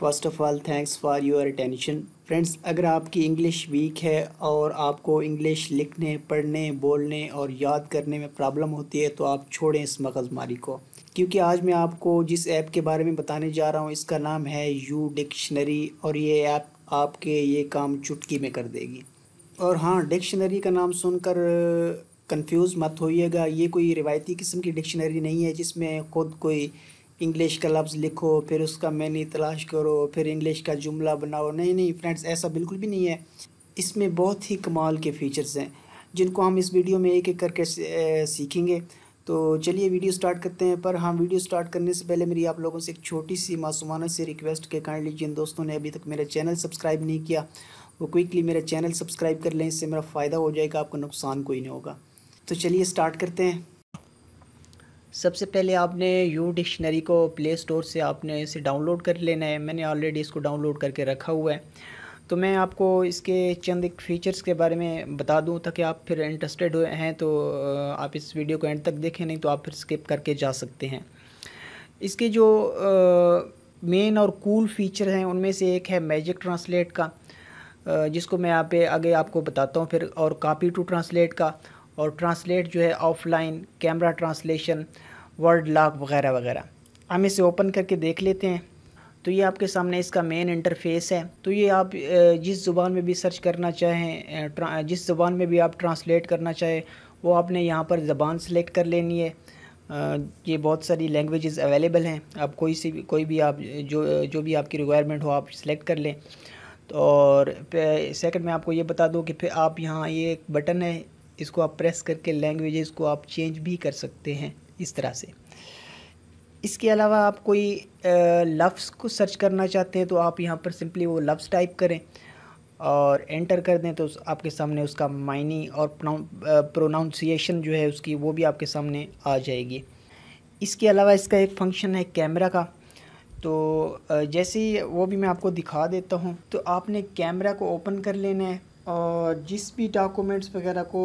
first of all thanks for your attention friends अगर आपकी English weak है और आपको इंग्लिश लिखने पढ़ने बोलने और याद करने में प्रॉब्लम होती है तो आप छोड़ें इस मगजमारी को क्योंकि आज मैं आपको जिस ऐप के बारे में बताने जा रहा हूँ इसका नाम है यू डिक्शनरी और ये ऐप आप, आपके ये काम चुटकी में कर देगी और हाँ डिक्शनरी का नाम सुनकर कंफ्यूज मत होइएगा ये कोई रिवायती किस्म की डिक्शनरी नहीं है जिसमें खुद कोई इंग्लिश का लफ्ज़ लिखो फिर उसका मैनी तलाश करो फिर इंग्लिश का जुमला बनाओ नहीं नहीं फ्रेंड्स ऐसा बिल्कुल भी नहीं है इसमें बहुत ही कमाल के फीचर्स हैं जिनको हम इस वीडियो में एक एक करके सीखेंगे तो चलिए वीडियो स्टार्ट करते हैं पर हम वीडियो स्टार्ट करने से पहले मेरी आप लोगों से एक छोटी सी मासूमाना से रिक्वेस्ट के काइंडली जिन दोस्तों ने अभी तक मेरा चैनल सब्सक्राइब नहीं किया वो क्विकली मेरा चैनल सब्सक्राइब कर लें इससे मेरा फ़ायदा हो जाएगा आपका नुकसान कोई नहीं होगा तो चलिए स्टार्ट करते हैं सबसे पहले आपने यू डिक्शनरी को प्ले स्टोर से आपने इसे डाउनलोड कर लेना है मैंने ऑलरेडी इसको डाउनलोड करके रखा हुआ है तो मैं आपको इसके चंद एक फ़ीचर्स के बारे में बता दूं ताकि आप फिर इंटरेस्टेड हैं तो आप इस वीडियो को एंड तक देखें नहीं तो आप फिर स्किप करके जा सकते हैं इसके जो मेन और कूल फीचर हैं उनमें से एक है मैजिक ट्रांसलेट का जिसको मैं यहाँ पे आगे आपको बताता हूँ फिर और कापी टू ट्रांसलेट का और ट्रांसलेट जो है offline camera translation word lock वगैरह वगैरह हम इसे ओपन करके देख लेते हैं तो ये आपके सामने इसका मेन इंटरफेस है तो ये आप जिस ज़ुबान में भी सर्च करना चाहें जिस ज़ुबान में भी आप ट्रांसलेट करना चाहें वो आपने यहाँ पर ज़बान सेलेक्ट कर लेनी है ये बहुत सारी लैंग्वेजेस अवेलेबल हैं आप कोई सी कोई भी आप जो जो भी आपकी रिक्वायरमेंट हो आप सिलेक्ट कर लें तो और सेकंड में आपको ये बता दूँ कि फिर आप यहाँ ये एक बटन है इसको आप प्रेस करके लैंग्वेजेस को आप चेंज भी कर सकते हैं इस तरह से इसके अलावा आप कोई लफ्स को सर्च करना चाहते हैं तो आप यहाँ पर सिंपली वो लफ्ज़ टाइप करें और एंटर कर दें तो आपके सामने उसका मायनी और प्रोनाउंसिएशन जो है उसकी वो भी आपके सामने आ जाएगी इसके अलावा इसका एक फंक्शन है कैमरा का तो जैसे ही वो भी मैं आपको दिखा देता हूँ तो आपने कैमरा को ओपन कर लेना है और जिस भी डॉक्यूमेंट्स वगैरह को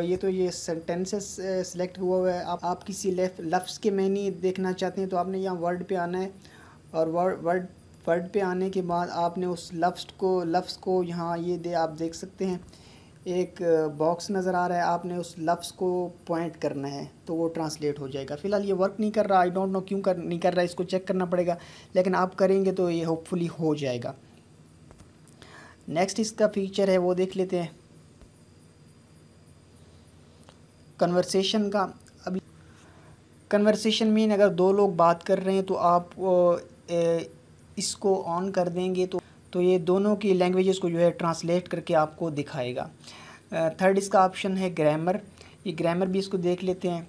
ये तो ये सेंटेंसेस सेलेक्ट हुआ हुआ है आप आप किसी लफ्ज़ के मैनी देखना चाहते हैं तो आपने यहाँ वर्ड पे आना है और वर्ड वर्ड वर्ड पे आने के बाद आपने उस लफ्ज़ को लफ्ज़ को यहाँ ये दे आप देख सकते हैं एक बॉक्स नज़र आ रहा है आपने उस लफ्स को पॉइंट करना है तो वो ट्रांसलेट हो जाएगा फ़िलहाल ये वर्क नहीं कर रहा आई डोंट नो क्यों कर नहीं कर रहा इसको चेक करना पड़ेगा लेकिन आप करेंगे तो ये होपफुली हो जाएगा नेक्स्ट इसका फीचर है वो देख लेते हैं कन्वर्सेशन का अभी कन्वर्सेशन मीन अगर दो लोग बात कर रहे हैं तो आप इसको ऑन कर देंगे तो तो ये दोनों की लैंग्वेजेस को जो है ट्रांसलेट करके आपको दिखाएगा थर्ड इसका ऑप्शन है ग्रामर ये ग्रामर भी इसको देख लेते हैं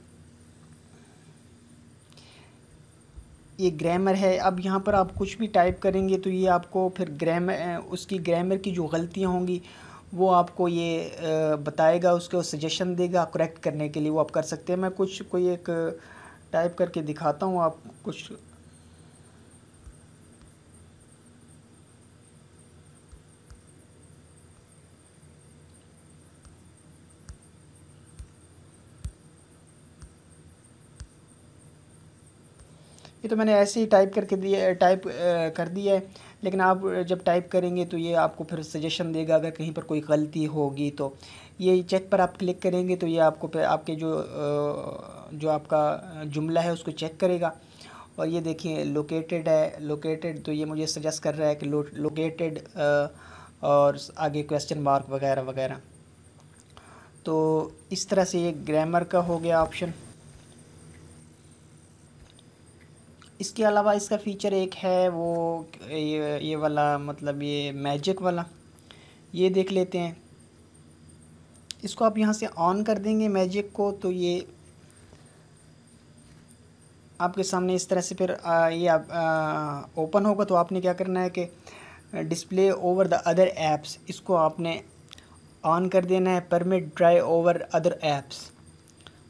ये ग्रामर है अब यहाँ पर आप कुछ भी टाइप करेंगे तो ये आपको फिर ग्रामर उसकी ग्रामर की जो गलतियाँ होंगी वो आपको ये बताएगा उसके सजेशन देगा करेक्ट करने के लिए वो आप कर सकते हैं मैं कुछ कोई एक टाइप करके दिखाता हूँ आप कुछ ये तो मैंने ऐसे ही टाइप करके दिया टाइप कर दिया है लेकिन आप जब टाइप करेंगे तो ये आपको फिर सजेशन देगा अगर कहीं पर कोई गलती होगी तो ये चेक पर आप क्लिक करेंगे तो ये आपको आपके जो जो आपका जुमला है उसको चेक करेगा और ये देखिए लोकेटेड है लोकेटेड तो ये मुझे सजेस्ट कर रहा है कि लोकेटेड और आगे क्वेश्चन मार्क वगैरह वगैरह तो इस तरह से ये ग्रामर का हो गया ऑप्शन इसके अलावा इसका फीचर एक है वो ये ये वाला मतलब ये मैजिक वाला ये देख लेते हैं इसको आप यहाँ से ऑन कर देंगे मैजिक को तो ये आपके सामने इस तरह से फिर ये ओपन होगा तो आपने क्या करना है कि display over the other apps इसको आपने ऑन कर देना है permit draw over other apps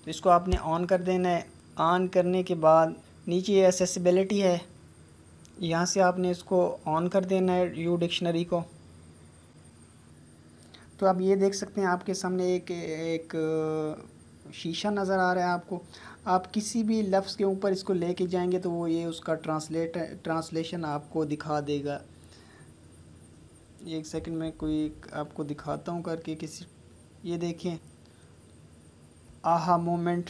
तो इसको आपने ऑन कर देना है ऑन करने के बाद नीचे एसेसिबिलिटी है यहाँ से आपने इसको ऑन कर देना है यू डिक्शनरी को तो आप ये देख सकते हैं आपके सामने एक एक शीशा नज़र आ रहा है आपको आप किसी भी लफ्ज़ के ऊपर इसको लेके जाएंगे तो वो ये उसका ट्रांसलेट ट्रांसलेशन आपको दिखा देगा एक सेकंड में कोई आपको दिखाता हूँ करके किसी ये देखें आहा मोमेंट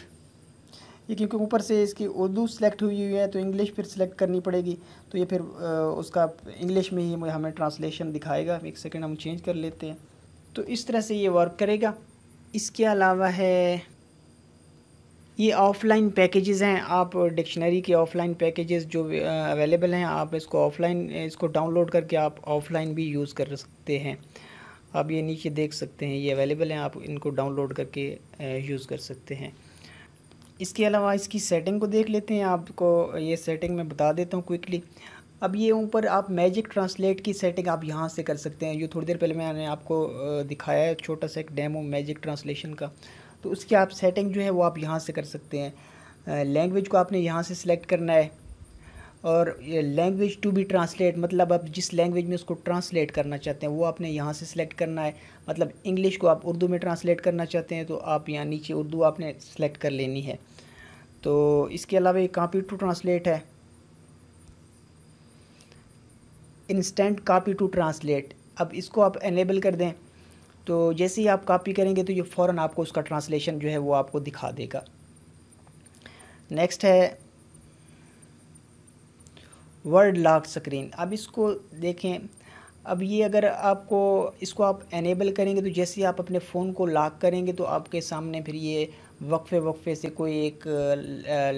ये क्योंकि ऊपर से इसकी उर्दू सेलेक्ट हुई हुई है तो इंग्लिश फिर सेलेक्ट करनी पड़ेगी तो ये फिर उसका इंग्लिश में ही हमें ट्रांसलेशन दिखाएगा एक सेकेंड हम चेंज कर लेते हैं तो इस तरह से ये वर्क करेगा इसके अलावा है ये ऑफ़लाइन पैकेजेस हैं आप डिक्शनरी के ऑफ़लाइन पैकेजेस जो अवेलेबल हैं आप इसको ऑफ़लाइन इसको डाउनलोड करके आप ऑफ़लाइन भी यूज़ कर सकते हैं आप ये नीचे देख सकते हैं ये अवेलेबल हैं आप इनको डाउनलोड करके यूज़ कर सकते हैं इसके अलावा इसकी सेटिंग को देख लेते हैं आपको ये सेटिंग मैं बता देता हूँ क्विकली अब ये ऊपर आप मैजिक ट्रांसलेट की सेटिंग आप यहाँ से कर सकते हैं जो थोड़ी देर पहले मैंने आपको दिखाया है छोटा सा एक डेमो मैजिक ट्रांसलेशन का तो उसकी आप सेटिंग जो है वो आप यहाँ से कर सकते हैं लैंग्वेज को आपने यहाँ से सिलेक्ट करना है और लैंग्वेज टू बी ट्रांसलेट मतलब आप जिस लैंग्वेज में उसको ट्रांसलेट करना चाहते हैं वो आपने यहाँ से सिलेक्ट करना है मतलब इंग्लिश को आप उर्दू में ट्रांसलेट करना चाहते हैं तो आप यहाँ नीचे उर्दू आपने सेलेक्ट कर लेनी है तो इसके अलावा ये कापी टू ट्रांसलेट है इंस्टेंट कापी टू ट्रांसलेट अब इसको आप इनेबल कर दें तो जैसे ही आप कापी करेंगे तो ये फ़ौर आपको उसका ट्रांसलेशन जो है वो आपको दिखा देगा नेक्स्ट है वर्ड लॉक स्क्रीन अब इसको देखें अब ये अगर आपको इसको आप एनेबल करेंगे तो जैसे आप अपने फ़ोन को लॉक करेंगे तो आपके सामने फिर ये वक्फ़े वक्फ़े से कोई एक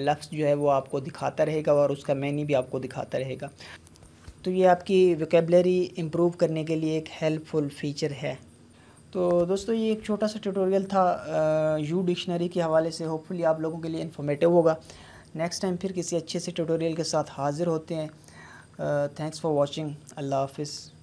लफ्ज़ जो है वो आपको दिखाता रहेगा और उसका मैनी भी आपको दिखाता रहेगा तो ये आपकी वोकेबलरी इम्प्रूव करने के लिए एक हेल्पफुल फ़ीचर है तो दोस्तों ये एक छोटा सा ट्यूटोरियल था यू डिक्शनरी के हवाले से होपफुली आप लोगों के लिए इन्फॉर्मेटिव होगा नेक्स्ट टाइम फिर किसी अच्छे से ट्यूटोरियल के साथ हाज़िर होते हैं थैंक्स फॉर वॉचिंग अल्लाह हाफिज़